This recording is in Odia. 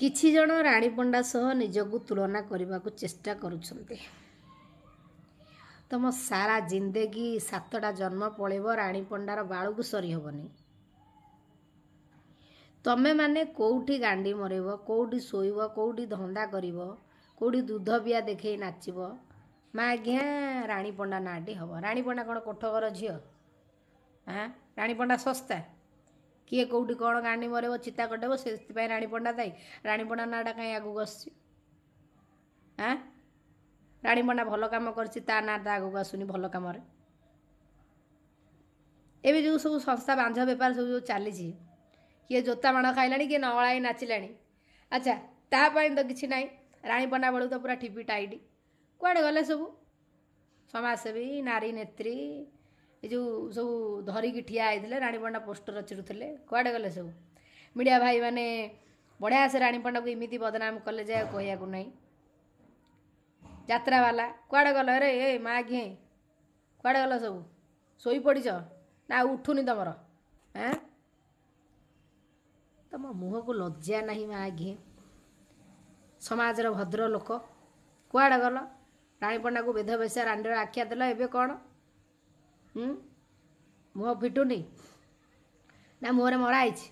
କିଛି ଜଣ ରାଣୀ ପଣ୍ଡା ସହ ନିଜକୁ ତୁଳନା କରିବାକୁ ଚେଷ୍ଟା କରୁଛନ୍ତି ତମ ସାରା ଜିନ୍ଦଗି ସାତଟା ଜନ୍ମ ପଳେଇବ ରାଣୀ ପଣ୍ଡାର ବାଳକୁ ସରିହେବନି ତମେମାନେ କେଉଁଠି ଗାଣ୍ଡି ମରିବ କେଉଁଠି ଶୋଇବ କେଉଁଠି ଧନ୍ଦା କରିବ କେଉଁଠି ଦୁଧ ବିଆ ଦେଖେଇ ନାଚିବ ମା ଆଜ୍ଞା ରାଣୀ ପଣ୍ଡା ନାଁଟି ହେବ ରାଣୀ ପଣ୍ଡା କ'ଣ କୋଠ ଝିଅ ଆଁ ରାଣୀ ପଣ୍ଡା ଶସ୍ତା କିଏ କେଉଁଠି କ'ଣ ଗାଣ୍ଡି ମରେଇବ ଚିତା କଟେଇବ ସେଥିପାଇଁ ରାଣୀପଣ୍ଡା ପଣ୍ଡା ଦାୟୀ ରାଣୀ ନାଁଟା କାହିଁ ଆଗକୁ ଆସୁଛି ଆଁ ରାଣୀପଣ୍ଡା ଭଲ କାମ କରିଛି ତା ନାଁଟା ଆଗକୁ ଆସୁନି ଭଲ କାମରେ ଏବେ ଯେଉଁ ସବୁ ସଂସ୍ଥା ବାଞ୍ଝ ବେପାର ସବୁ ଯେଉଁ ଚାଲିଛି କିଏ ଜୋତା ମାଣ ଖାଇଲାଣି କିଏ ନଅଳାଇ ନାଚିଲାଣି ଆଚ୍ଛା ତା ପାଇଁ ତ କିଛି ନାହିଁ ରାଣୀପଣ୍ଡା ପଣ୍ଡା ବେଳକୁ ତ ପୁରା ଠିପି ଟାଇଟ୍ କୁଆଡ଼େ ଗଲେ ସବୁ ସମାଜସେବୀ ନାରୀ ନେତ୍ରୀ ଏ ଯେଉଁ ସବୁ ଧରିକି ଠିଆ ହେଇଥିଲେ ରାଣୀପଣ୍ଡା ପୋଷ୍ଟର ଚିରୁଥିଲେ କୁଆଡ଼େ ଗଲେ ସବୁ ମିଡ଼ିଆ ଭାଇମାନେ ବଢ଼ିଆ ସେ ରାଣୀପଣ୍ଡାକୁ ଏମିତି ବଦନାମ କଲେ ଯେ କହିବାକୁ ନାହିଁ ଯାତ୍ରାବାଲା କୁଆଡ଼େ ଗଲ ରେ ଏ ମା ଘିଏ କୁଆଡ଼େ ଗଲ ସବୁ ଶୋଇପଡ଼ିଛ ନା ଆଉ ଉଠୁନି ତମର ହଁ ତମ ମୁହଁକୁ ଲଜ୍ଜା ନାହିଁ ମା ଘିଏ ସମାଜର ଭଦ୍ର ଲୋକ କୁଆଡ଼େ ଗଲ ରାଣୀପଣ୍ଡାକୁ ବେଧ ବେଶିଆ ରାଣୀର ଆଖ୍ୟା ଦେଲ ଏବେ କ'ଣ ମୋ ପିଟୁନି ନା ମୁହଁରେ ମରା ହେଇଛି